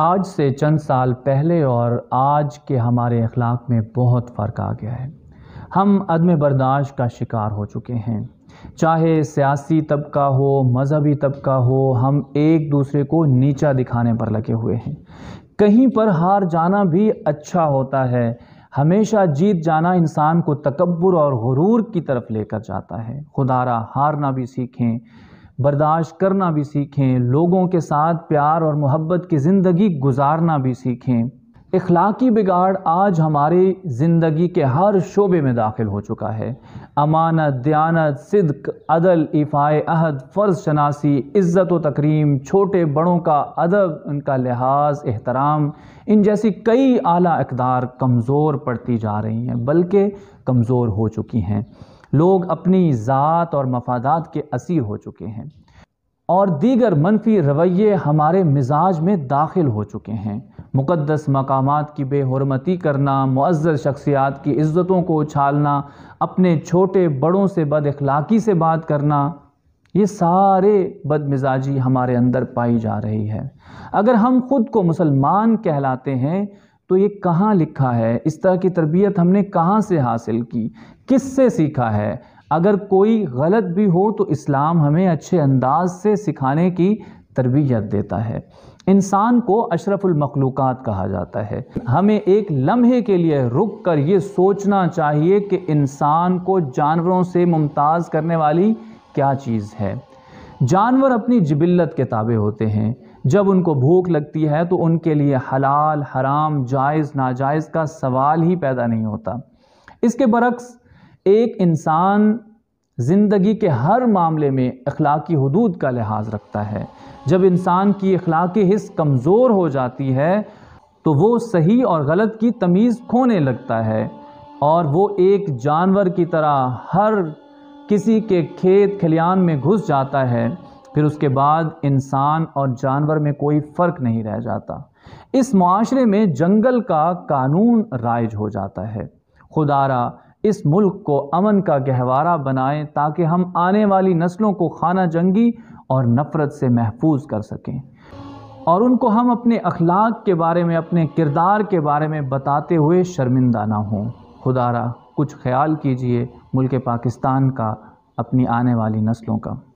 आज से चंद साल पहले और आज के हमारे अखलाक में बहुत फ़र्क आ गया है हम अदम बर्दाश्त का शिकार हो चुके हैं चाहे सियासी तबका हो मजहबी तबका हो हम एक दूसरे को नीचा दिखाने पर लगे हुए हैं कहीं पर हार जाना भी अच्छा होता है हमेशा जीत जाना इंसान को तकबर और गुरूर की तरफ लेकर जाता है खुदारा हारना भी सीखें बर्दाश्त करना भी सीखें लोगों के साथ प्यार और मोहब्बत की ज़िंदगी गुजारना भी सीखें इखलाकी बिगाड़ आज हमारी ज़िंदगी के हर शोबे में दाखिल हो चुका है अमानत दयानत सिद्क अदल इफ़ाए अहद फ़र्ज शनासी इज़्ज़त व तकरीम छोटे बड़ों का अदब उनका लिहाज एहतराम इन जैसी कई आला अकदार कमज़ोर पड़ती जा रही हैं बल्कि कमज़ोर हो चुकी हैं लोग अपनी ज़ात और मफादात के असीर हो चुके हैं और दीगर मनफी रवैये हमारे मिजाज में दाखिल हो चुके हैं मुक़दस मकामात की बेहरमती करना मज़्ज़र शख्सियात की इज़्ज़तों को उछालना अपने छोटे बड़ों से बद अखलाक़ी से बात करना ये सारे बदमिजाजी हमारे अंदर पाई जा रही है अगर हम खुद को मुसलमान कहलाते हैं तो ये कहाँ लिखा है इस तरह की तरबियत हमने कहाँ से हासिल की किस से सीखा है अगर कोई गलत भी हो तो इस्लाम हमें अच्छे अंदाज से सिखाने की तरबियत देता है इंसान को अशरफुल मखलूक़ात कहा जाता है हमें एक लम्हे के लिए रुक कर ये सोचना चाहिए कि इंसान को जानवरों से मुमताज़ करने वाली क्या चीज़ है जानवर अपनी जबिलत के ताबे होते हैं जब उनको भूख लगती है तो उनके लिए हलाल हराम जायज़ नाजायज़ का सवाल ही पैदा नहीं होता इसके बरक्स एक इंसान ज़िंदगी के हर मामले में अखलाकी हदूद का लिहाज रखता है जब इंसान की अखलाकी हिस्स कमज़ोर हो जाती है तो वो सही और गलत की तमीज़ खोने लगता है और वो एक जानवर की तरह हर किसी के खेत खलियान में घुस जाता है फिर उसके बाद इंसान और जानवर में कोई फ़र्क नहीं रह जाता इस माशरे में जंगल का कानून राइज हो जाता है खुदारा इस मुल्क को अमन का गहवारा बनाएं ताकि हम आने वाली नस्लों को खाना जंगी और नफ़रत से महफूज कर सकें और उनको हम अपने अखलाक के बारे में अपने किरदार के बारे में बताते हुए शर्मिंदा ना हों खुदारा कुछ ख्याल कीजिए मुल्क पाकिस्तान का अपनी आने वाली नस्लों का